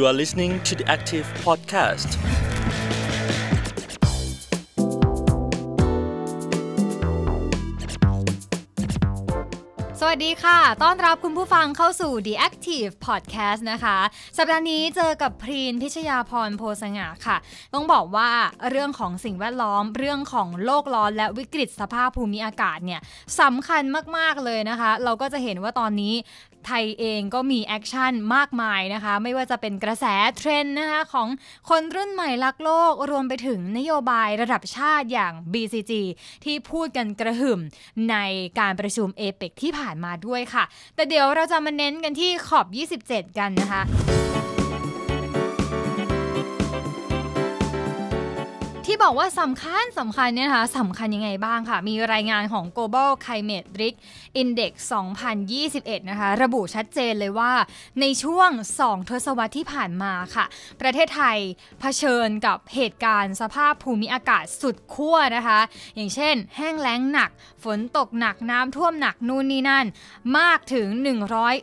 You are listening to the Active Podcast. สวัสดีค่ะ ต้อนรับคุณผู้ฟังเข้าสู่ The Active Podcast นะคะ สัปดาห์นี้เจอกับพรีนพิชยาพรโพสง่าค่ะ ต้องบอกว่าเรื่องของสิ่งแวดล้อม เรื่องของโลกร้อนและวิกฤตสภาพภูมิอากาศเนี่ยสำคัญมากๆเลยนะคะ เราก็จะเห็นว่าตอนนี้ไทยเองก็มีแอคชั่นมากมายนะคะไม่ว่าจะเป็นกระแสเทรนด์นะคะของคนรุ่นใหม่รักโลกรวมไปถึงนโยบายระดับชาติอย่าง BCG ที่พูดกันกระหึ่มในการประชุมเอเปกที่ผ่านมาด้วยค่ะ แต่เดี๋ยวเราจะมาเน้นกันที่ขอบ 27 กันนะคะที่บอกว่าสำคัญสำคัญเนี่ยนะคะสำคัญยังไงบ้างค่ะ มีรายงานของ Global Climate Risk Index 2021 นะคะระบุชัดเจนเลยว่าในช่วง 2 ทศวรรษที่ผ่านมาค่ะ ประเทศไทยเผชิญกับเหตุการณ์สภาพภูมิอากาศสุดขั้วนะคะ อย่างเช่นแห้งแล้งหนักฝนตกหนักน้ำท่วมหนักนู่นนี่นั่น มากถึง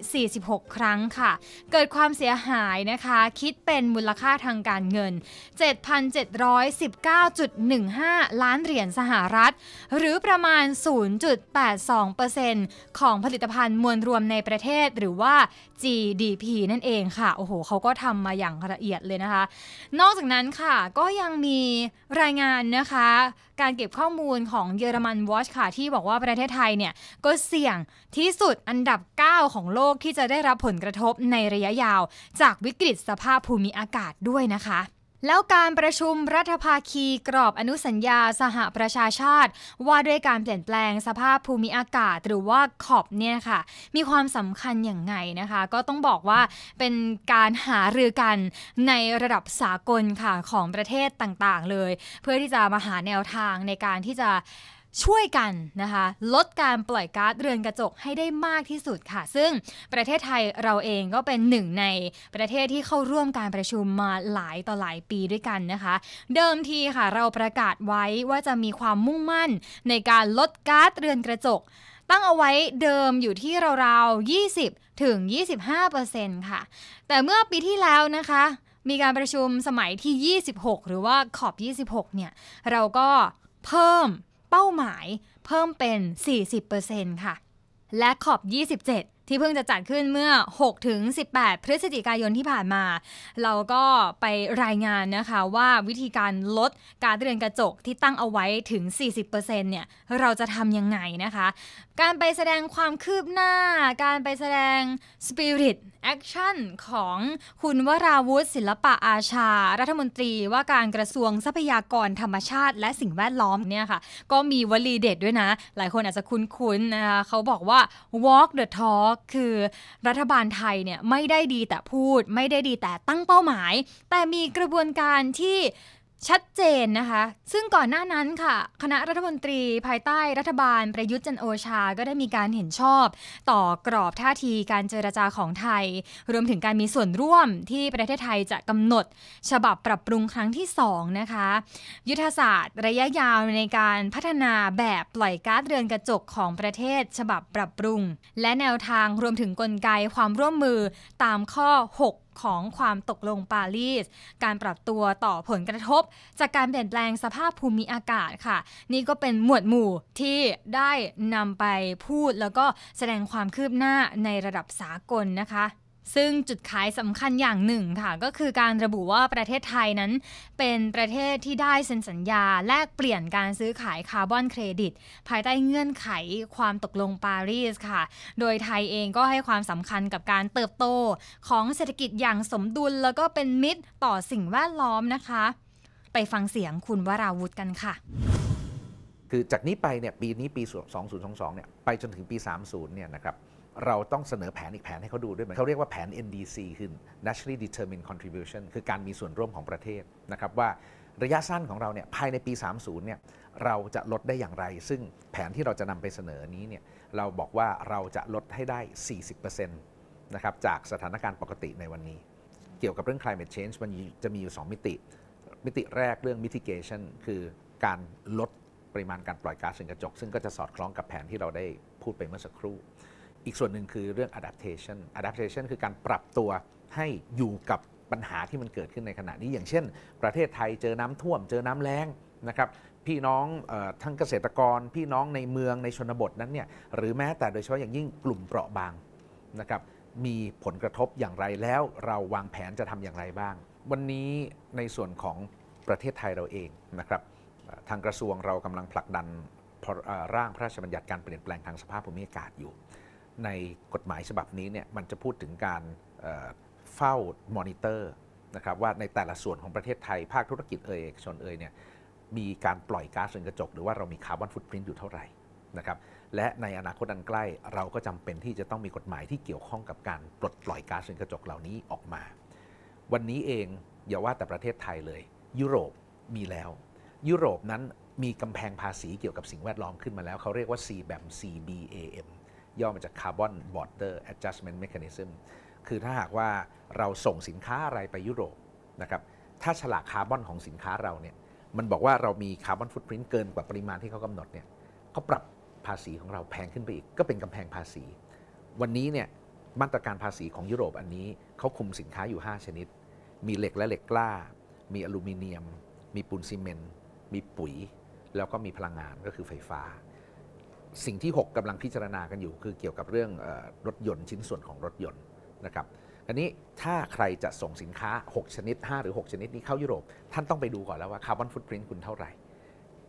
146 ครั้งค่ะ เกิดความเสียหายนะคะคิดเป็นมูลค่าทางการเงิน 7,719 9 1 5 ล้านเหรียญสหรัฐ หรือประมาณ 0.82%ของผลิตภัณฑ์มวลรวมในประเทศหรือว่า GDP นั่นเองค่ะโอ้โหเขาก็ทำมาอย่างละเอียดเลยนะคะ นอกจากนั้นค่ะก็ยังมีรายงานนะคะ การเก็บข้อมูลของเยอรมันวอชค่ะ ที่บอกว่าประเทศไทยเนี่ย ก็เสี่ยงที่สุดอันดับ 9 ของโลกที่จะได้รับผลกระทบในระยะยาว จากวิกฤตสภาพภูมิอากาศด้วยนะคะแล้วการประชุมรัฐภาคีกรอบอนุสัญญาสหประชาชาติ ว่าด้วยการเปลี่ยนแปลงสภาพภูมิอากาศ หรือว่าขอบเนี่ยค่ะ มีความสำคัญอย่างไงนะคะ ก็ต้องบอกว่าเป็นการหารือกันในระดับสากลค่ะ ของประเทศต่างๆเลย เพื่อที่จะมาหาแนวทางในการที่จะช่วยกันนะคะลดการปล่อยก๊าซเรือนกระจกให้ได้มากที่สุดค่ะ ซึ่งประเทศไทยเราเองก็เป็นหนึ่งในประเทศที่เข้าร่วมการประชุมมาหลายต่อหลายปีด้วยกันนะคะ เดิมทีค่ะเราประกาศไว้ว่าจะมีความมุ่งมั่นในการลดก๊าซเรือนกระจก ตั้งเอาไว้เดิมอยู่ที่ราวๆ20ถึง25%ค่ะแต่เมื่อปีที่แล้วนะคะ มีการประชุมสมัยที่ 26 หรือว่าขอบ 26เนี่ยเราก็เพิ่มเป้าหมายเพิ่มเป็น 40%ค่ะ และขอบ 27 ที่เพิ่งจะจัดขึ้นเมื่อ6ถึง18 พฤศจิกายนที่ผ่านมา เราก็ไปรายงานนะคะว่าวิธีการลดการเรือนกระจกที่ตั้งเอาไว้ถึง 40%เนี่ยเราจะทำยังไงนะคะการไปแสดงความคืบหน้า การไปแสดงสปิริตแอคชั่นของคุณวราวุฒิศิลปะอาชา รัฐมนตรีว่าการกระทรวงทรัพยากรธรรมชาติและสิ่งแวดล้อมเนี่ยค่ะก็มีวลีเด็ดด้วยนะ หลายคนอาจจะคุ้นๆนะคะเขาบอกว่า walk the talk คือรัฐบาลไทยเนี่ยไม่ได้ดีแต่พูด ไม่ได้ดีแต่ตั้งเป้าหมาย แต่มีกระบวนการที่ชัดเจนนะคะ ซึ่งก่อนหน้านั้นค่ะ คณะรัฐมนตรี ภายใต้รัฐบาลประยุทธ์จันโอชา ก็ได้มีการเห็นชอบ ต่อกรอบท่าทีการเจรจาของไทย รวมถึงการมีส่วนร่วมที่ประเทศไทยจะกำหนด ฉบับปรับปรุงครั้งที่2นะคะ ยุทธศาสตร์ระยะยาวในการพัฒนาแบบปล่อยก๊าซเรือนกระจกของประเทศฉบับปรับปรุง และแนวทางรวมถึงกลไกความร่วมมือตามข้อ 6ของความตกลงปารีส การปรับตัวต่อผลกระทบ จากการเปลี่ยนแปลงสภาพภูมิอากาศค่ะ นี่ก็เป็นหมวดหมู่ที่ได้นำไปพูดแล้วก็แสดงความคืบหน้าในระดับสากลนะคะซึ่งจุดขายสำคัญอย่างหนึ่งค่ะ ก็คือการระบุว่าประเทศไทยนั้น เป็นประเทศที่ได้เซ็นสัญญา แลกเปลี่ยนการซื้อขายคาร์บอนเครดิต ภายใต้เงื่อนไขความตกลงปารีสค่ะ โดยไทยเองก็ให้ความสำคัญกับการเติบโตของเศรษฐกิจอย่างสมดุลแล้วก็เป็นมิตรต่อสิ่งแวดล้อมนะคะ ไปฟังเสียงคุณวราวุธกันค่ะคือจากนี้ไปเนี่ยปีนี้ปี 2022 เนี่ยไปจนถึงปี 30 เนี่ยนะครับเราต้องเสนอแผนอีกแผนให้เขาดูด้วยไหมเขาเรียกว่าแผน NDC คือ Nationally Determined Contribution คือการมีส่วนร่วมของประเทศนะครับ ว่าระยะสั้นของเราเนี่ย ภายในปี 30เนี่ยเราจะลดได้อย่างไร ซึ่งแผนที่เราจะนำไปเสนอนี้เนี่ยเราบอกว่าเราจะลดให้ได้ 40%นะครับจากสถานการณ์ปกติในวันนี้ เกี่ยวกับเรื่อง climate change มันจะมีอยู่ 2 มิติ มิติแรกเรื่อง mitigation คือการลดปริมาณการปล่อยก๊าซเรือนกระจก ซึ่งก็จะสอดคล้องกับแผนที่เราได้พูดไปเมื่อสักครู่อีกส่วนหนึ่งคือเรื่อง adaptation adaptation คือการปรับตัวให้อยู่กับปัญหาที่มันเกิดขึ้นในขณะนี้ อย่างเช่น ประเทศไทยเจอน้ำท่วม เจอน้ำแล้งนะครับ พี่น้องทั้งเกษตรกร พี่น้องในเมืองในชนบทนั้นเนี่ย หรือแม้แต่โดยเฉพาะอย่างยิ่งกลุ่มเปราะบางนะครับ มีผลกระทบอย่างไรแล้วเราวางแผนจะทำอย่างไรบ้าง วันนี้ในส่วนของประเทศไทยเราเองนะครับ ทางกระทรวงเรากำลังผลักดันร่างพระราชบัญญัติการเปลี่ยนแปลงทางสภาพภูมิอากาศอยู่ในกฎหมายฉบับนี้เนี่ยมันจะพูดถึงการเฝ้า มอนิเตอร์นะครับว่าในแต่ละส่วนของประเทศไทย ภาคธุรกิจเอ่ยเอกชนเอ่ยเนี่ย มีการปล่อยก๊าซเรือนกระจก หรือว่าเรามีคาร์บอนฟุตพริ้นอยู่เท่าไหร่นะครับและในอนาคตอันใกล้เราก็จำเป็นที่จะต้องมีกฎหมายที่เกี่ยวข้องกับการปลดปล่อยก๊าซเรือนกระจกเหล่านี้ออกมา วันนี้เองอย่าว่าแต่ประเทศไทยเลย ยุโรปมีแล้ว ยุโรปนั้นมีกำแพงภาษีเกี่ยวกับสิ่งแวดล้อมขึ้นมาแล้วเขาเรียกว่า c แบบ CBAM ย่อมาจากคาร์ Carbon เดอร์แอดจัสเมนต์เมคานิซึม คือถ้าหากว่าเราส่งสินค้าอะไรไปยุโรปนะครับ ถ้าฉลากคาร์บอนของสินค้าเราเนี่ย มันบอกว่าเรามีคาร์บอนฟุตพิ้นเกินกว่าปริมาณที่เขากำหนดเนี่ย เขาปรับภาษีของเราแพงขึ้นไปอีก ก็เป็นกำแพงภาษี วันนี้เนี่ยมาตรการภาษีของยุโรปอันนี้เขาคุมสินค้าอยู่ 5 ชนิด มีเหล็กและเหล็กกล้า มีอลูมิเนียม มีปูนซีเมนต์ มีปุ๋ย แล้วก็มีพลังงานก็คือไฟฟ้าสิ่งที่ 6 กำลังพิจารณากันอยู่คือเกี่ยวกับเรื่องรถยนต์ชิ้นส่วนของรถยนต์นะครับอันนี้ถ้าใครจะส่งสินค้า 6 ชนิด 5 หรือ 6 ชนิดนี้เข้ายุโรปท่านต้องไปดูก่อนแล้วว่าคาร์บอนฟุตปรินต์คุณเท่าไหร่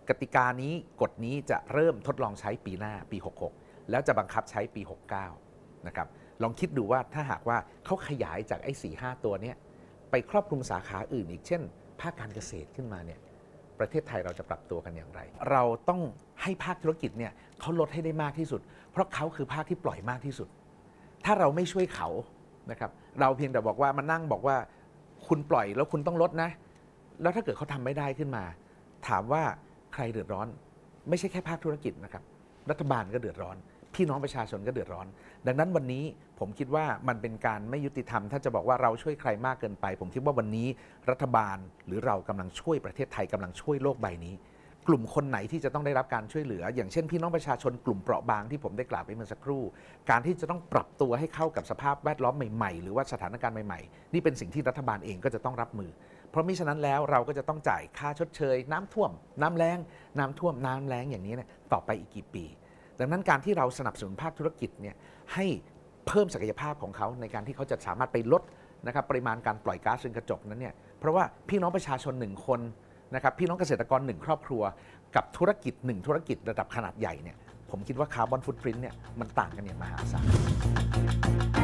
กติกานี้กฎนี้จะเริ่มทดลองใช้ปีหน้าปี 66 แล้วจะบังคับใช้ปี 69นะครับลองคิดดูว่าถ้าหากว่าเขาขยายจากไอ้สีตัวนี้ไปครอบคลุมสาขาอื่นอีกเช่น ภาคการเกษตรขึ้นมาเนี่ยประเทศไทยเราจะปรับตัวกันอย่างไร เราต้องให้ภาคธุรกิจเนี่ยเขาลดให้ได้มากที่สุด เพราะเขาคือภาคที่ปล่อยมากที่สุด ถ้าเราไม่ช่วยเขานะครับ เราเพียงแต่บอกว่ามานั่งบอกว่า คุณปล่อยแล้วคุณต้องลดนะ แล้วถ้าเกิดเขาทำไม่ได้ขึ้นมา ถามว่าใครเดือดร้อน ไม่ใช่แค่ภาคธุรกิจนะครับ รัฐบาลก็เดือดร้อนพี่น้องประชาชนก็เดือดร้อน ดังนั้นวันนี้ผมคิดว่ามันเป็นการไม่ยุติธรรม ถ้าจะบอกว่าเราช่วยใครมากเกินไป ผมคิดว่าวันนี้รัฐบาลหรือเรากำลังช่วยประเทศไทยกำลังช่วยโลกใบนี้ กลุ่มคนไหนที่จะต้องได้รับการช่วยเหลือ อย่างเช่นพี่น้องประชาชนกลุ่มเปราะบางที่ผมได้กล่าวไปเมื่อสักครู่ การที่จะต้องปรับตัวให้เข้ากับสภาพแวดล้อมใหม่ๆหรือว่าสถานการณ์ใหม่ๆ นี่เป็นสิ่งที่รัฐบาลเองก็จะต้องรับมือ เพราะมิฉะนั้นแล้วเราก็จะต้องจ่ายค่าชดเชย น้ำท่วม น้ำแรงน้ำท่วม น้ำแรงอย่างนี้เนี่ยต่อไปอีกกี่ปีดังนั้นการที่เราสนับสนุนภาคธุรกิจเนี่ยให้เพิ่มศักยภาพของเขา ในการที่เขาจะสามารถไปลดนะครับปริมาณการปล่อยก๊าซเรือนกระจกนั้นเนี่ยเพราะว่าพี่น้องประชาชนหนึ่งคนนะครับพี่น้องเกษตรกรหนึ่งครอบครัวกับธุรกิจหนึ่งธุรกิจระดับขนาดใหญ่เนี่ยผมคิดว่าคาร์บอนฟุตปรินเนี่ยมันต่างกันอย่างมหาศาล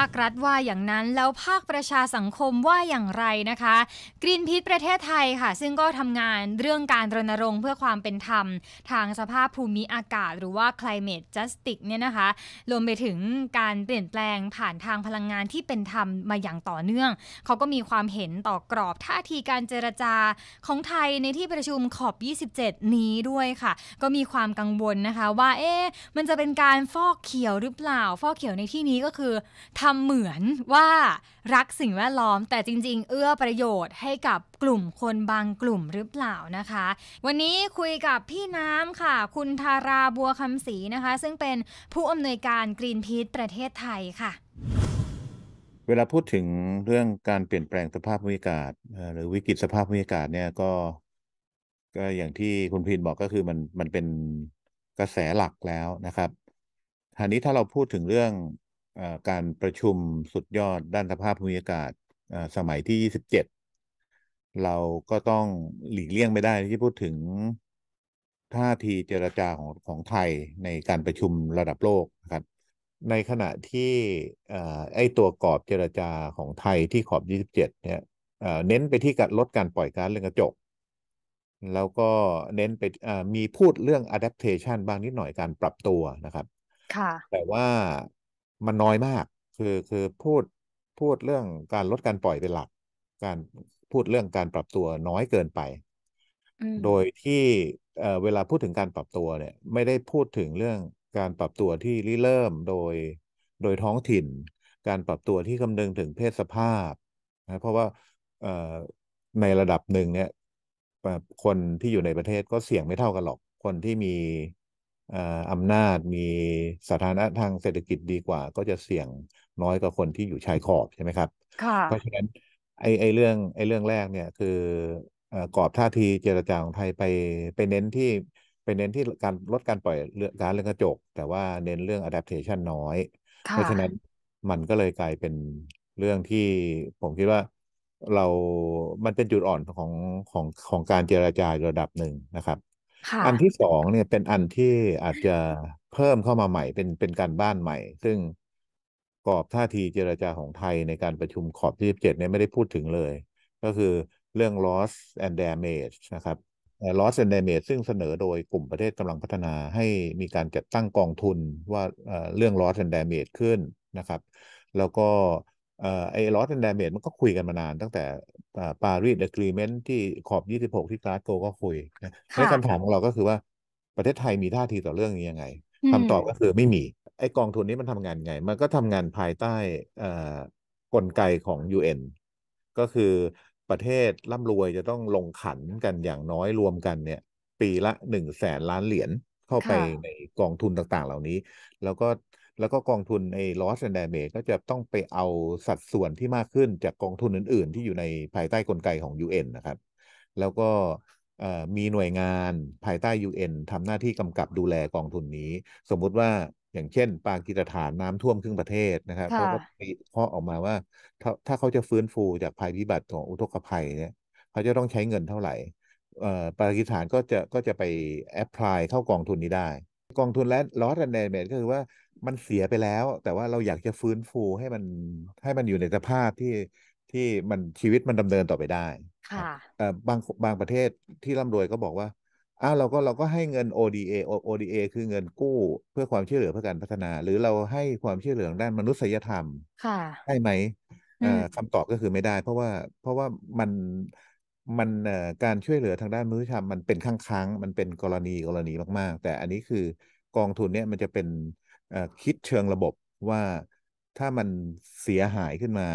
าครัฐว่าอย่างนั้น แล้วภาคประชาสังคมว่าอย่างไรนะคะกรีนพีทประเทศไทยค่ะ ซึ่งก็ทำงานเรื่องการรณรงค์เพื่อความเป็นธรรม ทางสภาพภูมิอากาศ หรือว่า climate justice เนี่ยนะคะรวมไปถึงการเปลี่ยนแปลงผ่านทางพลังงานที่เป็นธรรมมาอย่างต่อเนื่อง เขาก็มีความเห็นต่อกรอบท่าทีการเจรจาของไทยในที่ประชุมขอบ 27 นี้ด้วยค่ะ ก็มีความกังวลนะคะว่าเอ๊ะมันจะเป็นการฟอกเขียวหรือเปล่า ฟอกเขียวในที่นี้ก็คือททำเหมือนว่ารักสิ่งแวดล้อมแต่จริง ๆ เอื้อประโยชน์ให้กับกลุ่มคนบางกลุ่มหรือเปล่านะคะ วันนี้คุยกับพี่น้ำค่ะ คุณธาราบัวคำศรีนะคะ ซึ่งเป็นผู้อำนวยการกรีนพีทประเทศไทยค่ะ เวลาพูดถึงเรื่องการเปลี่ยนแปลงสภาพภูมิอากาศ หรือวิกฤตสภาพภูมิอากาศเนี่ยก็ ก็อย่างที่คุณพีนบอกก็คือมันมันเป็นกระแสหลักแล้วนะครับทีนี้ถ้าเราพูดถึงเรื่องการประชุมสุดยอดด้านสภาพภูมิอากาศสมัยที่ 27 เราก็ต้องหลีกเลี่ยงไม่ได้ที่พูดถึงท่าทีเจรจาของของไทยในการประชุมระดับโลกนะครับ ในขณะที่ไอตัวกรอบเจรจาของไทยที่ขอบ 27 เนี่ยเน้นไปที่การลดการปล่อยก๊าซเรือนกระจก แล้วก็เน้นไปมีพูดเรื่อง adaptation บ้างนิดหน่อยการปรับตัวนะครับค่ะ แต่ว่ามันน้อยมาก คือ คือพูด พูดเรื่องการลดการปล่อยเป็นหลัก การพูดเรื่องการปรับตัวน้อยเกินไป โดยที่เวลาพูดถึงการปรับตัวเนี่ย ไม่ได้พูดถึงเรื่องการปรับตัวที่ริเริ่มโดย โดยท้องถิ่น การปรับตัวที่คำนึงถึงเพศสภาพนะเพราะว่าในระดับหนึ่งเนี่ยคนที่อยู่ในประเทศก็เสี่ยงไม่เท่ากันหรอก คนที่มีอำนาจมีสถานะทางเศรษฐกิจดีกว่า ก็จะเสี่ยงน้อยกว่าคนที่อยู่ชายขอบใช่ไหมครับ ค่ะ เพราะฉะนั้นไอ้ไอ้เรื่องไอ้เรื่องแรกเนี่ยคือกรอบท่าทีเจรจาของไทยไปไปเน้นที่ไปเน้นที่การลดการปล่อยเรื่องการเรื่องกระจกแต่ว่าเน้นเรื่อง adaptation น้อย เพราะฉะนั้นมันก็เลยกลายเป็นเรื่องที่ผมคิดว่าเรา มันเป็นจุดอ่อนของของของการเจราจาระดับหนึ่งนะครับค่ะอันที่สองเนี่ยเป็นอันที่อาจจะเพิ่มเข้ามาใหม่เป็นเป็นการบ้านใหม่ ซึ่งกรอบท่าทีเจรจาของไทยในการประชุมขอบที่สิบเจ็ดเนี่ยไม่ได้พูดถึงเลย ก็คือเรื่อง loss and damage นะครับ loss and damage ซึ่งเสนอโดยกลุ่มประเทศกำลังพัฒนาให้มีการจัดตั้งกองทุนว่าเรื่อง loss and damage ขึ้นนะครับ แล้วก็ไอ้ลอสแอนด์ดเมจมันก็คุยกันมานานตั้งแต่ปารีสอะกรีเมนที่ขอบ26 ที่กราสโกก็คุยนะในคำถามของเราก็คือว่าประเทศไทยมีท่าทีต่อเรื่องนี้ยังไงคำตอบก็คือไม่มีไอ้กองทุนนี้มันทำงานไง มันก็ทำงานภายใต้กลไกของ UN ก็คือประเทศร่ำรวยจะต้องลงขันกันอย่างน้อยรวมกันเนี่ย ปีละหนึ่งแสนล้านเหรียญเข้าไปในกองทุนต่างๆ เหล่านี้แล้วก็แล้วก็กองทุนไอ้ loss and damage ก็จะต้องไปเอาสัดส่วนที่มากขึ้นจากกองทุนอื่นๆ ที่อยู่ในภายใต้กลไกของ UN นะครับ แล้วก็มีหน่วยงานภายใต้ UN ทำหน้าที่กำกับดูแลกองทุนนี้ สมมุติว่าอย่างเช่นปากีสถานน้าท่วมครึ่งประเทศนะครับเขาก็ตีข้อออกมาว่าถ้าถ้าเขาจะฟื้นฟูจากภัยพิบัติของอุทกภัยเนี่ยเขาจะต้องใช้เงินเท่าไหร่ปากีสถานก็จะก็จะไปแอพพลายเข้ากองทุนนี้ได้ กองทุนและลอสแอนด์เมก็คือว่ามันเสียไปแล้ว แต่ว่าเราอยากจะฟื้นฟูให้มัน ให้มันอยู่ในสภาพที่ ที่มันชีวิตมันดำเนินต่อไปได้ ค่ะ เอ่อ บางบางประเทศที่ร่ำรวยก็บอกว่า อ้าวเราก็เราก็ให้เงิน ODA ODA คือเงินกู้เพื่อความช่วยเหลือเพื่อการพัฒนา หรือเราให้ความช่วยเหลือด้านมนุษยธรรม ค่ะได้ไหมเออคำตอบก็คือไม่ได้ เพราะว่า เพราะว่ามัน มัน เออ่การช่วยเหลือทางด้านมนุษยธรรมมันเป็นครั้งครั้งมันเป็นกรณีกรณีมาก ๆ แต่อันนี้คือกองทุนเนี่ยมันจะเป็นคิดเชิงระบบว่า ถ้ามันเสียหายขึ้นมา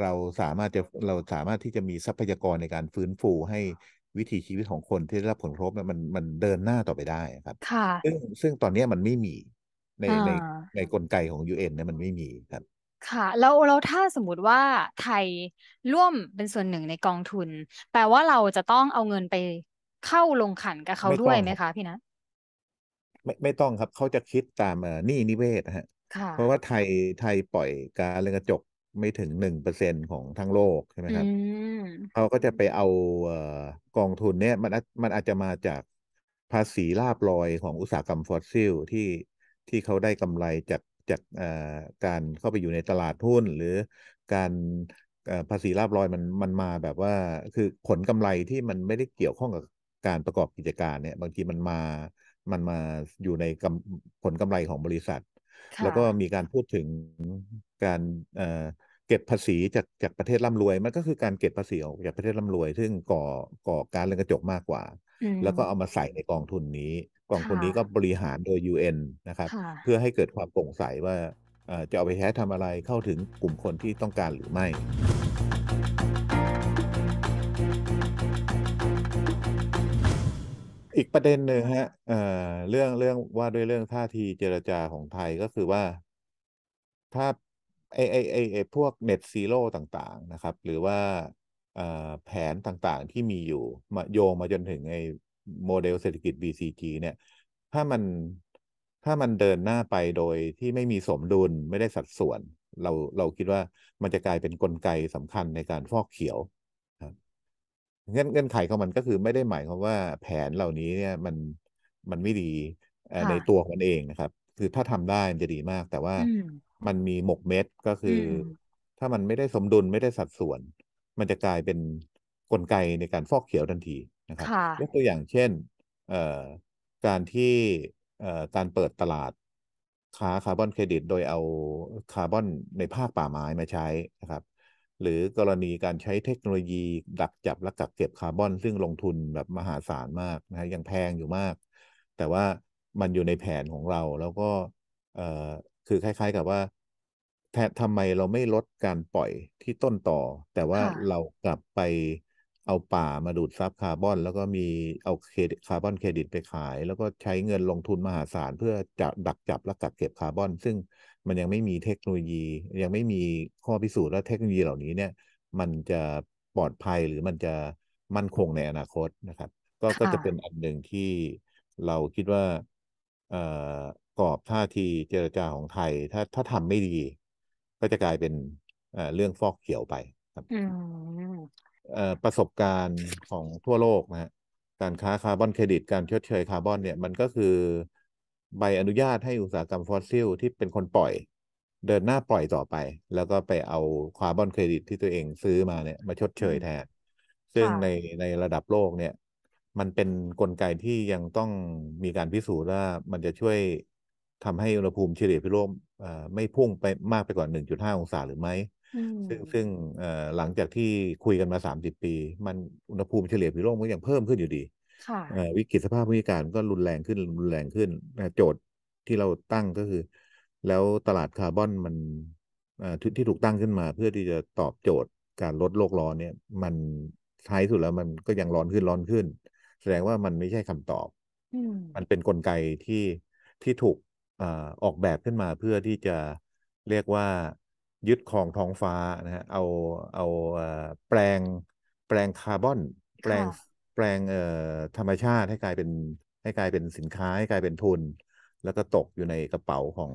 เราสามารถจะเราสามารถที่จะมีทรัพยากรในการฟื้นฟูให้วิถีชีวิตของคนที่ได้รับผลกระทบมันมันเดินหน้าต่อไปได้ครับ ค่ะซึ่งซึ่งตอนนี้มันไม่มีในในในกลไกของ UN เนี่ยมันไม่มีครับค่ะแล้วแล้วถ้าสมมติว่าไทยร่วมเป็นส่วนหนึ่งในกองทุน แปลว่าเราจะต้องเอาเงินไปเข้าลงขันกับเขาด้วยไหมคะพี่นะไม่ไม่ต้องครับ เขาจะคิดตามหนี้นิเวศฮะเพราะว่าไทยไทยปล่อยการเรือนกระจก ไม่ถึงหนึ่งเปอร์เซ็นของทั้งโลกใช่ไหมครับเขาก็จะไปเอากองทุนเนี่ยมันมันอาจจะมาจาก ภาษีลาบลอยของอุตสาหกรรมฟอสซิลที่ ที่เขาได้กำไรจากจากการเข้าไปอยู่ในตลาดหุ้นหรือ การภาษีลาบลอยมันมันมาแบบว่า คือผลกำไรที่มันไม่ได้เกี่ยวข้องกับการประกอบกิจการเนี่ย บางทีมันมามันมาอยู่ในผลกำไรของบริษัท แล้วก็มีการพูดถึงการเก็บภาษีจากจากประเทศร่ำรวยมันก็คือการเก็บภาษีออกจากประเทศร่ำรวยซึ่งก่อก่อการเรือนกระจกมากกว่า แล้วก็เอามาใส่ในกองทุนนี้ กองทุนนี้ก็บริหารโดย UN นะครับ เพื่อให้เกิดความโปร่งใสว่าจะเอาไปใช้ทำอะไรเข้าถึงกลุ่มคนที่ต้องการหรือไม่อีกประเด็นหนึ่งฮะเอ่อเรื่องเรื่องว่าด้วยเรื่องท่าทีเจรจาของไทยก็คือว่าถ้าไอไอไอไอพวกเน็ตซีโร่ต่างๆ นะครับ หรือว่าแผนต่างๆ ที่มีอยู่มาโยงมาจนถึงไอ้โมเดลเศรษฐกิจ BCG เนี่ย ถ้ามันถ้ามันเดินหน้าไปโดยที่ไม่มีสมดุลไม่ได้สัดส่วน เราเราคิดว่ามันจะกลายเป็นนกลไกสำคัญในการฟอกเขียวเงื่อนเงื่อนไขของมันก็คือไม่ได้หมายความว่าแผนเหล่านี้เนี่ยมันมันไม่ดีในตัวของมันเองนะครับ คือถ้าทำได้มันจะดีมาก แต่ว่ามันมีหมกเม็ดก็คือ ถ้ามันไม่ได้สมดุลไม่ได้สัดส่วน มันจะกลายเป็นนกลไกในการฟอกเขียวทันทีนะครับยกตัวอย่างเช่นการที่การเปิดตลาดค้าคาร์บอนเครดิตโดยเอาคาร์บอนในภาคป่าไม้มาใช้นะครับหรือกรณีการใช้เทคโนโลยีดักจับและกักเก็บคาร์บอนซึ่งลงทุนแบบมหาศาลมากนะฮะยังแพงอยู่มาก แต่ว่ามันอยู่ในแผนของเราแล้วก็ เอ่อคือคล้ายๆกับว่าแททำไมเราไม่ลดการปล่อยที่ต้นต่อ แต่ว่าเรากลับไปเอาป่ามาดูดซับคาร์บอน แล้วก็มีเอาเครดิตคาร์บอนเครดิตไปขาย แล้วก็ใช้เงินลงทุนมหาศาลเพื่อจะดักจับและกักเก็บคาร์บอนซึ่งมันยังไม่มีเทคโนโลยี ยังไม่มีข้อพิสูจน์ว่าเทคโนโลยีเหล่านี้เนี่ย มันจะปลอดภัยหรือมันจะมั่นคงในอนาคตนะครับ ก็ก็จะเป็นอันหนึ่งที่เราคิดว่ากรอบท่าทีเจรจาของไทย ถ้าถ้าทำไม่ดี ก็จะกลายเป็นเรื่องฟอกเขียวไป ครับประสบการณ์ของทั่วโลกนะฮะการค้าคาร์บอนเครดิตการชดเชยคาร์บอนเนี่ยมันก็คือใบอนุญาตให้อุตสาหกรรมฟอสซิลที่เป็นคนปล่อย เดินหน้าปล่อยต่อไป แล้วก็ไปเอาคาร์บอนเครดิตที่ตัวเองซื้อมาเนี่ย มาชดเชยแทน ซึ่งในในระดับโลกเนี่ย มันเป็นนกลไกที่ยังต้องมีการพิสูจน์ว่ามันจะช่วย ทำให้อุณหภูมิเฉลี่ยพิโลกไม่พุ่งไปมากไปกว่าหหนึ่งจุด้าองศาหรือไม่ซึ่งซึ่งหลังจากที่คุยกันมาสสามิบปี มันอุณหภูมิเฉลี่ยพิโลกมันยังเพิ่มขึ้นอยู่ดีวิกฤตสภาพภูมิอากาศก็รุนแรงขึ้น รุนแรงขึ้นโจทย์ที่เราตั้งก็คือ แล้วตลาดคาร์บอนมันที่ถูกตั้งขึ้นมา เพื่อที่จะตอบโจทย์ การลดโลกร้อนเนี่ย มันท้ายสุดแล้วมันก็ยังร้อนขึ้นร้อนขึ้นแสดงว่ามันไม่ใช่คำตอบมันเป็นนกลไกที่ที่ถูกออกแบบขึ้นมาเพื่อที่จะเรียกว่า ยึดของท้องฟ้านะฮะเอาเอาแปลงแปลงคาร์บอนแปลงแปลงเอ่อธรรมชาติให้กลายเป็นให้กลายเป็นสินค้า ให้กลายเป็นทุน แล้วก็ตกอยู่ในกระเป๋าของ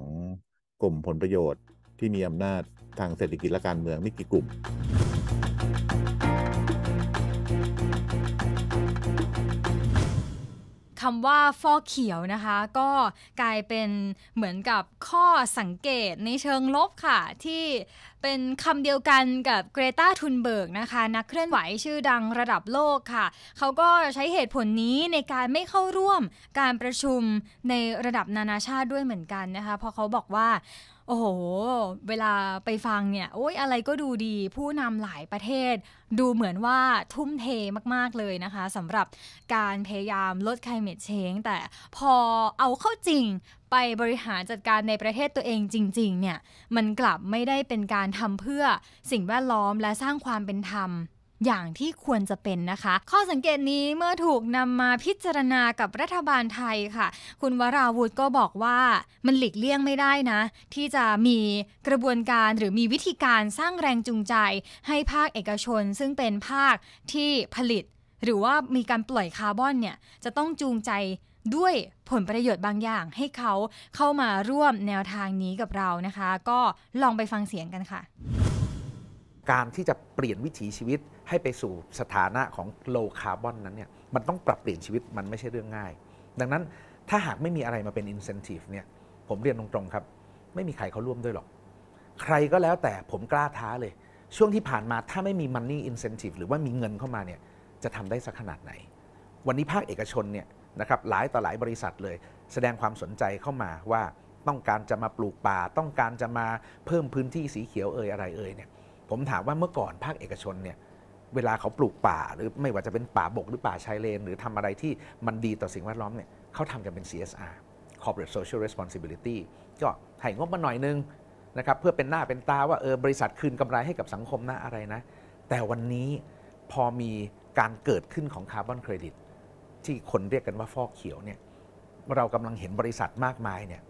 กลุ่มผลประโยชน์ที่มีอำนาจทางเศรษฐกิจและการเมืองไม่กี่กลุ่มคำว่าฟอกเขียวนะคะก็กลายเป็นเหมือนกับข้อสังเกตในเชิงลบค่ะ ที่เป็นคำเดียวกันกับเกรตาทุนเบิร์กนะคะนักเคลื่อนไหวชื่อดังระดับโลกค่ะ เขาก็ใช้เหตุผลนี้ในการไม่เข้าร่วมการประชุมในระดับนานาชาติด้วยเหมือนกันนะคะเพราะเขาบอกว่าโอ้โห เวลาไปฟังเนี่ยโอ้ยอะไรก็ดูดี ผู้นำหลายประเทศ ดูเหมือนว่าทุ่มเทมาก ๆ เลยนะคะสำหรับการพยายามลด climate change แต่พอเอาเข้าจริงไปบริหารจัดการในประเทศตัวเองจริง ๆ เนี่ย มันกลับไม่ได้เป็นการทำเพื่อสิ่งแวดล้อมและสร้างความเป็นธรรมอย่างที่ควรจะเป็นนะคะ ข้อสังเกตนี้เมื่อถูกนำมาพิจารณากับรัฐบาลไทยค่ะ คุณวราวุฒิก็บอกว่ามันหลีกเลี่ยงไม่ได้นะ ที่จะมีกระบวนการหรือมีวิธีการสร้างแรงจูงใจ ให้ภาคเอกชนซึ่งเป็นภาคที่ผลิต หรือว่ามีการปล่อยคาร์บอนเนี่ย จะต้องจูงใจด้วยผลประโยชน์บางอย่าง ให้เขาเข้ามาร่วมแนวทางนี้กับเรานะคะ ก็ลองไปฟังเสียงกันค่ะ การที่จะเปลี่ยนวิถีชีวิตให้ไปสู่สถานะของโลคาร์บอนนั้นเนี่ย มันต้องปรับเปลี่ยนชีวิต มันไม่ใช่เรื่องง่าย ดังนั้นถ้าหากไม่มีอะไรมาเป็นอินเซนティブเนี่ย ผมเรียนตรงๆ ครับ ไม่มีใครเขาร่วมด้วยหรอก ใครก็แล้วแต่ผมกล้าท้าเลย ช่วงที่ผ่านมาถ้าไม่มีมันนี่อินเซนティブหรือว่ามีเงินเข้ามาเนี่ย จะทำได้สักขนาดไหน วันนี้ภาคเอกชนเนี่ยนะครับหลายต่อหลายบริษัทเลย แสดงความสนใจเข้ามาว่าต้องการจะมาปลูกป่า ต้องการจะมาเพิ่มพื้นที่สีเขียวเอ่ยอะไรเอ่ยเนี่ย ผมถามว่าเมื่อก่อนภาคเอกชนเนี่ยเวลาเขาปลูกป่าหรือไม่ว่าจะเป็นป่าบกหรือป่าชายเลน หรือทำอะไรที่มันดีต่อสิ่งแวดล้อมเนี่ยเขาทำกันเป็น CSR Corporate Social Responsibility ก็ให้งบมาหน่อยนึงนะครับเพื่อเป็นหน้าเป็นตาว่าเออบริษัทคืนกำไรให้กับสังคมนะอะไรนะ แต่วันนี้พอมีการเกิดขึ้นของคาร์บอนเครดิตที่คนเรียกกันว่าฟอกเขียวเนี่ยเรากำลังเห็นบริษัทมากมายเนี่ย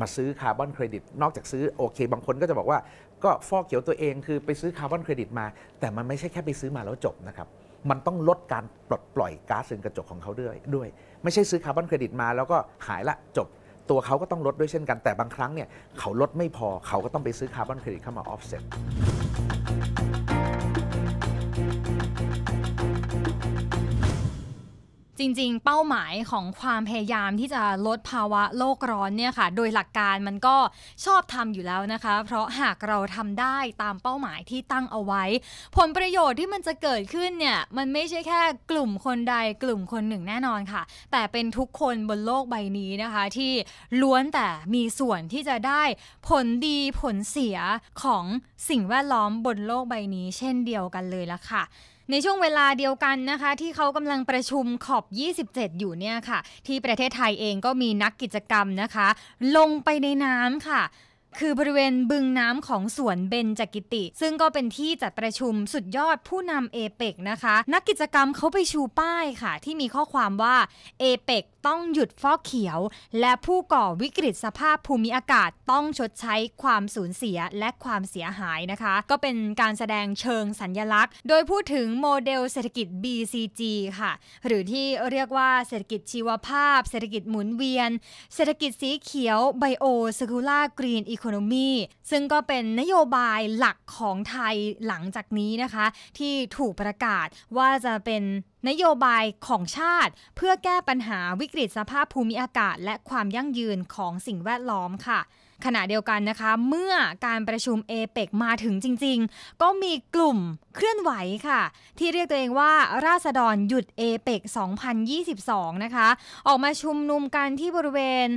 มาซื้อคาร์บอนเครดิตนอกจากซื้อโอเค บางคนก็จะบอกว่าก็ฟอกเขียวตัวเองคือไปซื้อคาร์บอนเครดิตมา แต่มันไม่ใช่แค่ไปซื้อมาแล้วจบนะครับมันต้องลดการปลดปล่อยก๊าซเรือนกระจกของเขาด้วยด้วย ไม่ใช่ซื้อคาร์บอนเครดิตมาแล้วก็หายละจบตัวเขาก็ต้องลดด้วยเช่นกันแต่บางครั้งเนี่ยเขาลดไม่พอเขาก็ต้องไปซื้อคาร์บอนเครดิตเข้ามาออฟเซ็ตจริง ๆ เป้าหมายของความพยายามที่จะลดภาวะโลกร้อนเนี่ยค่ะ โดยหลักการมันก็ชอบทำอยู่แล้วนะคะ เพราะหากเราทำได้ตามเป้าหมายที่ตั้งเอาไว้ ผลประโยชน์ที่มันจะเกิดขึ้นเนี่ย มันไม่ใช่แค่กลุ่มคนใดกลุ่มคนหนึ่งแน่นอนค่ะ แต่เป็นทุกคนบนโลกใบนี้นะคะที่ล้วนแต่มีส่วนที่จะได้ผลดีผลเสียของสิ่งแวดล้อมบนโลกใบนี้เช่นเดียวกันเลยละค่ะในช่วงเวลาเดียวกันนะคะ ที่เขากำลังประชุมขอบ 27 อยู่เนี่ยค่ะที่ประเทศไทยเองก็มีนักกิจกรรมนะคะลงไปในน้ำค่ะ คือบริเวณบึงน้ำของสวนเบญจกิติ ซึ่งก็เป็นที่จัดประชุมสุดยอดผู้นำเอเปกนะคะนักกิจกรรมเขาไปชูป้ายค่ะ ที่มีข้อความว่าเอเปกต้องหยุดฟอกเขียว และผู้ก่อวิกฤตสภาพภูมิอากาศต้องชดใช้ความสูญเสียและความเสียหายนะคะ ก็เป็นการแสดงเชิงสัญญลักษณ์ โดยพูดถึงโมเดลเศรษฐกิจ BCG ค่ะ หรือที่เรียกว่าเศรษฐกิจชีวภาพ เศรษฐกิจหมุนเวียน เศรษฐกิจสีเขียวไบโอซคูล่ากรีนอีโคโนมีซึ่งก็เป็นนโยบายหลักของไทยหลังจากนี้นะคะ ที่ถูกประกาศว่าจะเป็นนโยบายของชาติเพื่อแก้ปัญหาวิกฤตสภาพภูมิอากาศและความยั่งยืนของสิ่งแวดล้อมค่ะ ขณะเดียวกันนะคะ เมื่อการประชุมเอเปกมาถึงจริงๆ ก็มีกลุ่มเคลื่อนไหวค่ะ ที่เรียกตัวเองว่าราษฎรหยุดเอเปก 2022 นะคะออกมาชุมนุมกันที่บริเวณ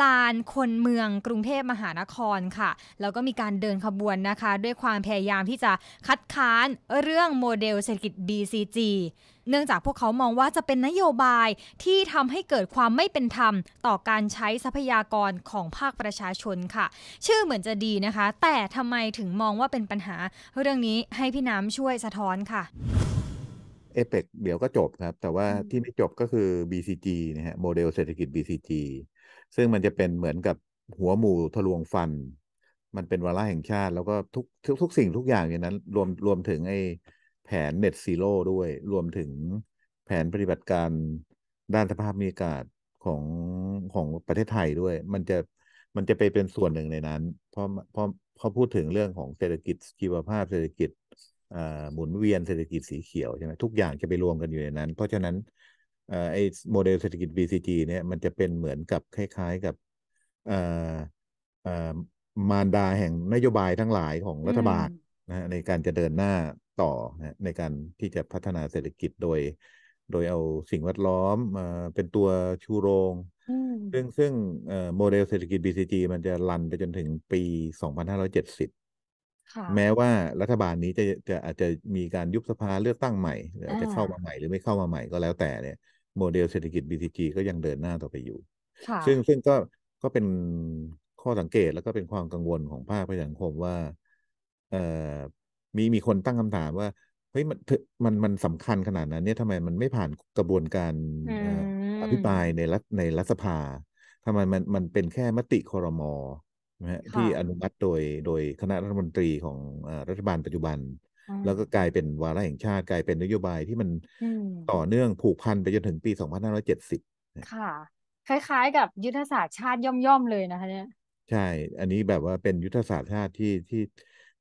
ลานคนเมืองกรุงเทพมหานครค่ะแล้วก็มีการเดินขบวนนะคะ ด้วยความพยายามที่จะคัดค้านเรื่องโมเดลเศรษฐกิจ BCG เนื่องจากพวกเขามองว่าจะเป็นนโยบายที่ทำให้เกิดความไม่เป็นธรรมต่อการใช้ทรัพยากรของภาคประชาชนค่ะ ชื่อเหมือนจะดีนะคะ แต่ทำไมถึงมองว่าเป็นปัญหาเรื่องนี้ให้พี่น้ำช่วยสะท้อนค่ะ เอเปกเดี๋ยวก็จบครับ แต่ว่าที่ไม่จบก็คือ BCG นะฮะโมเดลเศรษฐกิจ BCG ซึ่งมันจะเป็นเหมือนกับหัวหมูทะลวงฟัน มันเป็นวาระแห่งชาติ แล้วก็ทุกทุกสิ่งทุกอย่างอย่างนั้นรวมรวมถึงไอแผนเน็ตซีโร่ด้วยรวมถึงแผนปฏิบัติการด้านสภาพมีอากาศของของประเทศไทยด้วยมันจะมันจะไปเป็นส่วนหนึ่งในนั้น เพราะเพราะพอพูดถึงเรื่องของเศรษฐกิจชีวภาพเศรษฐกิจหมุนเวียนเศรษฐกิจสีเขียวใช่ไหมทุกอย่างจะไปรวมกันอยู่ในนั้น เพราะฉะนั้นไอ้โมเดลเศรษฐกิจ BCG เนี่ย มันจะเป็นเหมือนกับคล้ายๆกับมารดาแห่งนโยบายทั้งหลายของรัฐบาลนะในการจะเดินหน้าต่อนะในการที่จะพัฒนาเศรษฐกิจโดย โดยเอาสิ่งแวดล้อมมาเป็นตัวชูโรง ซึ่งซึ่งโมเดลเศรษฐกิจ BCG มันจะรันไปจนถึงปี 2570แม้ว่ารัฐบาลนี้จะจะอาจจะมีการยุบสภาเลือกตั้งใหม่ หรืออาจจะเข้ามาใหม่หรือไม่เข้ามาใหม่ก็แล้วแต่เนี่ย โมเดลเศรษฐกิจ BCG ก็ยังเดินหน้าต่อไปอยู่ ซึ่งซึ่งก็ก็เป็นข้อสังเกตแล้วก็เป็นความกังวลของภาคประชาสังคมว่าเอ่อมีมีคนตั้งคำถามว่าเฮ้ยมันมันมันสำคัญขนาดนั้น เนี่ยทำไมมันไม่ผ่านกระบวนการอภิปรายในรัฐในรัฐสภาทำไมมันมันเป็นแค่มติคอรมอนะฮะที่อนุมัติโดย โดยคณะรัฐมนตรีของรัฐบาลปัจจุบัน แล้วก็กลายเป็นวาระแห่งชาติ กลายเป็นนโยบายที่มันต่อเนื่องผูกพันไปจนถึงปีสองพันห้าร้อยเจ็ดสิบค่ะ คล้ายๆกับยุทธศาสตร์ชาติย่อมๆเลยนะคะเนี่ยใช่ อันนี้แบบว่าเป็นยุทธศาสตร์ชาติที่ที่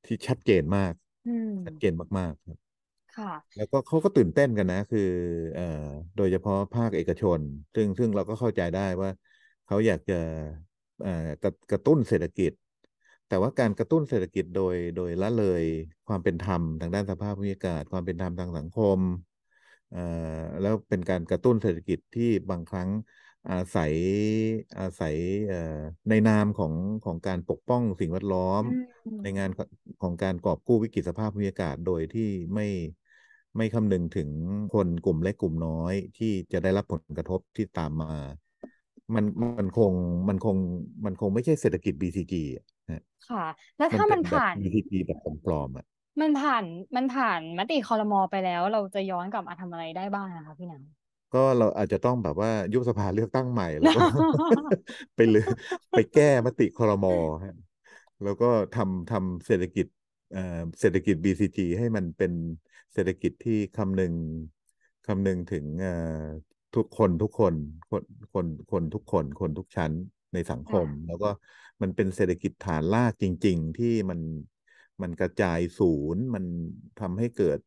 ที่ชัดเจนมากชัดเจนมากๆครับแล้วก็เขาก็ตื่นเต้นกันนะ คือเอ่อโดยเฉพาะภาคเอกชน ซึ่งซึ่งเราก็เข้าใจได้ว่าเขาอยากจะเอ่อกระกระตุ้นเศรษฐกิจ แต่ว่าการกระตุ้นเศรษฐกิจโดยโดยละเลยความเป็นธรรมทางด้านสภาพภูมิอากาศ ความเป็นธรรมทางสังคมเอ่อแล้วเป็นการกระตุ้นเศรษฐกิจที่บางครั้งอาศัยอาศัยในนามของของการปกป้องสิ่งแวดล้อมในงานของการกอบกู้วิกฤตสภาพภูมิอากาศโดยที่ไม่ไม่คำนึงถึงคนกลุ่มเล็กกลุ่มน้อยที่จะได้รับผลกระทบที่ตามมา มันมันคงมันคงมันคงไม่ใช่เศรษฐกิจ BCG นะ ค่ะ แล้วถ้ามันผ่าน BCG แบบปลอมๆอ่ะ มันผ่านมันผ่านมติคอรมอไปแล้วเราจะย้อนกลับมาทำอะไรได้บ้างนะคะพี่หนังก็เราอาจจะต้องแบบว่ายุบสภาเลือกตั้งใหม่แล้วก็ไปเลยไปแก้มติ ครมฮะแล้วก็ทำทำเศรษฐกิจเอ่อเศรษฐกิจ BCG ให้มันเป็นเศรษฐกิจที่คำนึงคำนึงถึงเอ่อทุกคนทุกคนคนคน คนทุกคนคนทุกชั้นในสังคม แล้วก็มันเป็นเศรษฐกิจฐานลากจริง ๆ ที่มันมันกระจายศูนย์มันทำให้เกิด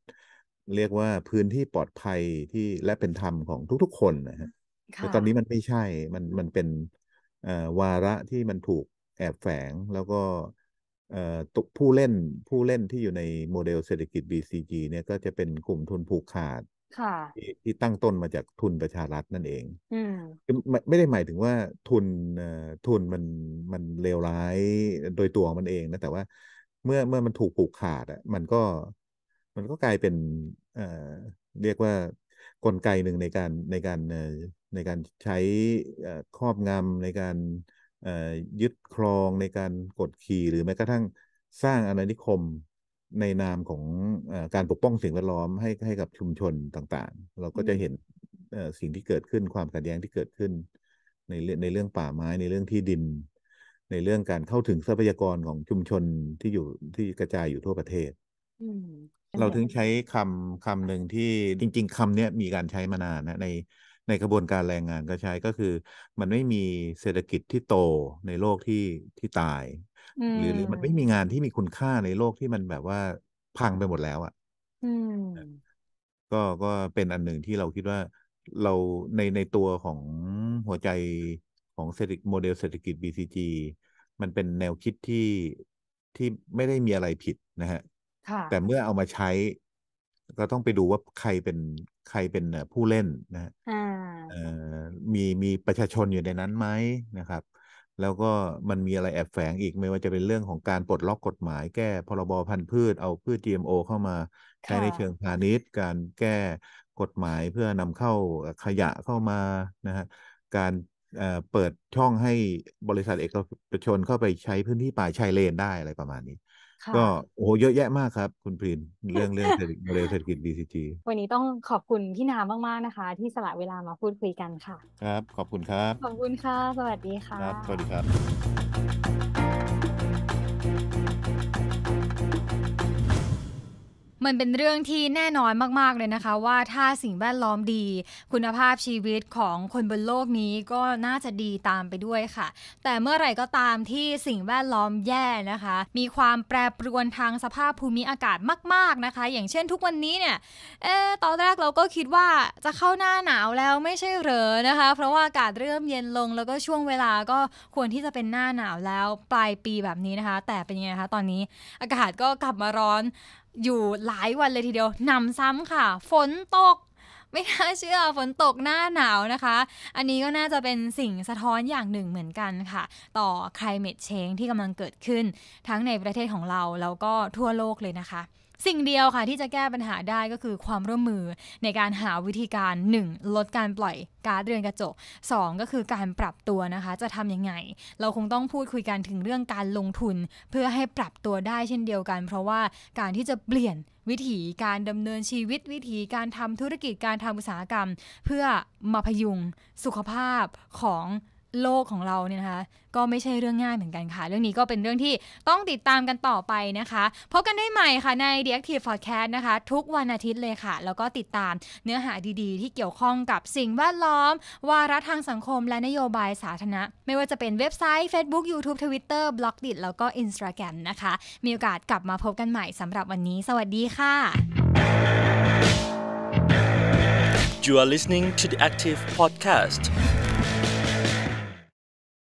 เรียกว่าพื้นที่ปลอดภัยที่และเป็นธรรมของทุก ๆ คนนะฮะแต่ตอนนี้มันไม่ใช่ มันมันเป็นวาระที่มันถูกแอบแฝงแล้วก็ผู้เล่นผู้เล่นที่อยู่ในโมเดลเศรษฐกิจ BCG เนี่ย ก็จะเป็นกลุ่มทุนผูกขาดทที่ตั้งต้นมาจากทุนประชารัฐนั่นเองอไม่ได้หมายถึงว่าทุนทุนมันมันเลวร้ายโดยตัวมันเองนะแต่ว่า เมื่อเมื่อมันถูกผูกขาดอ่ะมันก็ันก็กลายเป็นเอ่อเรียกว่ากลไกหนึ่งในการในการในการใช้ครอบงำในการยึดครองในการกดขี่หรือแม้กระทั่งสร้างอาณานิคมในนามของอการปกป้องสิ่งแวดล้อมให้ให้กับชุมชนต่าง ๆ เราก็จะเห็นสิ่งที่เกิดขึ้นความขัดแย้งที่เกิดขึ้น ในในเรื่องป่าไม้ในเรื่องที่ดิน ในเรื่องการเข้าถึงทรัพยากรของชุมชนที่อยู่ที่กระจายอยู่ทั่วประเทศเราถึงใช้คำคำหนึ่งที่ จริงๆคำนี้มีการใช้มานานนะ ในในกระบวนการแรงงานก็ใช้ก็คือ มันไม่มีเศรษฐกิจที่โตในโลกที่ที่ตาย หรือหรือมันไม่มีงานที่มีคุณค่าในโลกที่มันแบบว่าพังไปหมดแล้วอะ่ะก็ก็เป็นอันหนึ่งที่เราคิดว่าเราในในตัวของหัวใจของเศรษฐกิจโมเดล เศรษฐกิจ BCG มันเป็นแนวคิดที่ที่ไม่ได้มีอะไรผิดนะฮะแต่เมื่อเอามาใช้ ก็ต้องไปดูว่าใครเป็นใครเป็นผู้เล่นนะมีมีประชาชนอยู่ในนั้นไหมนะครับ แล้วก็มันมีอะไรแอบแฝงอีกไม่ว่าจะเป็นเรื่องของการปลดล็อกกฎหมายแก้พรบพันธุ์พืชเอาพืช GMO เข้ามาใช้ในเชิงพาณิชย์ การแก้กฎหมายเพื่อนำเข้าขยะเข้ามานะฮะการเปิดช่องให้บริษัทเอกชน เข้าไปใช้พื้นที่ป่าชายเลนได้อะไรประมาณนี้ก็โอ้โหเยอะแยะมากครับ คุณพรินเรื่องเรื่องเศรษฐกิจโเศรษฐกิจ DCG วันนี้ต้องขอบคุณพี่นามมาก ๆ นะคะ ที่สละเวลามาพูดคุยกันค่ะ ครับขอบคุณครับ ขอบคุณค่ะ สวัสดีค่ะครับ สวัสดีครับมันเป็นเรื่องที่แน่นอนมากๆเลยนะคะ ว่าถ้าสิ่งแวดล้อมดี คุณภาพชีวิตของคนบนโลกนี้ก็น่าจะดีตามไปด้วยค่ะ แต่เมื่อไหร่ก็ตามที่สิ่งแวดล้อมแย่นะคะ มีความแปรปรวนทางสภาพภูมิอากาศมาก ๆนะคะ อย่างเช่นทุกวันนี้เนี่ยเออตอนแรกเราก็คิดว่าจะเข้าหน้าหนาวแล้วไม่ใช่เหรอนะคะ เพราะว่าอากาศเริ่มเย็นลง แล้วก็ช่วงเวลาก็ควรที่จะเป็นหน้าหนาวแล้วปลายปีแบบนี้นะคะ แต่เป็นยังไงคะตอนนี้อากาศก็กลับมาร้อนอยู่หลายวันเลยทีเดียว นำซ้ำค่ะ ฝนตก ไม่น่าเชื่อฝนตกหน้าหนาวนะคะ อันนี้ก็น่าจะเป็นสิ่งสะท้อนอย่างหนึ่งเหมือนกันค่ะ ต่อ climate change ที่กำลังเกิดขึ้น ทั้งในประเทศของเรา แล้วก็ทั่วโลกเลยนะคะสิ่งเดียวค่ะที่จะแก้ปัญหาได้ก็คือความร่วมมือในการหาวิธีการ 1. ลดการปล่อยก๊าซเรือนกระจก 2. ก็คือการปรับตัวนะคะจะทำยังไง เราคงต้องพูดคุยกันถึงเรื่องการลงทุน เพื่อให้ปรับตัวได้เช่นเดียวกัน เพราะว่าการที่จะเปลี่ยนวิถีการดำเนินชีวิตวิถีการทำธุรกิจการทำอุตสาหกรรม เพื่อมาพยุงสุขภาพของโลกของเราเนี่ยนะคะก็ไม่ใช่เรื่องง่ายเหมือนกันค่ะ เรื่องนี้ก็เป็นเรื่องที่ต้องติดตามกันต่อไปนะคะ พบกันได้ใหม่ค่ะใน The Active Podcast นะคะทุกวันอาทิตย์เลยค่ะ แล้วก็ติดตามเนื้อหาดีๆ ที่เกี่ยวข้องกับสิ่งแวดล้อม วาระทางสังคม และนโยบายสาธารณะไม่ว่าจะเป็นเว็บไซต์ Facebook YouTube Twitter b l o g d i t แล้วก็ Instagram นะคะ มีโอกาสกลับมาพบกันใหม่สำหรับวันนี้ สวัสดีค่ะ You are listening to the Active Podcast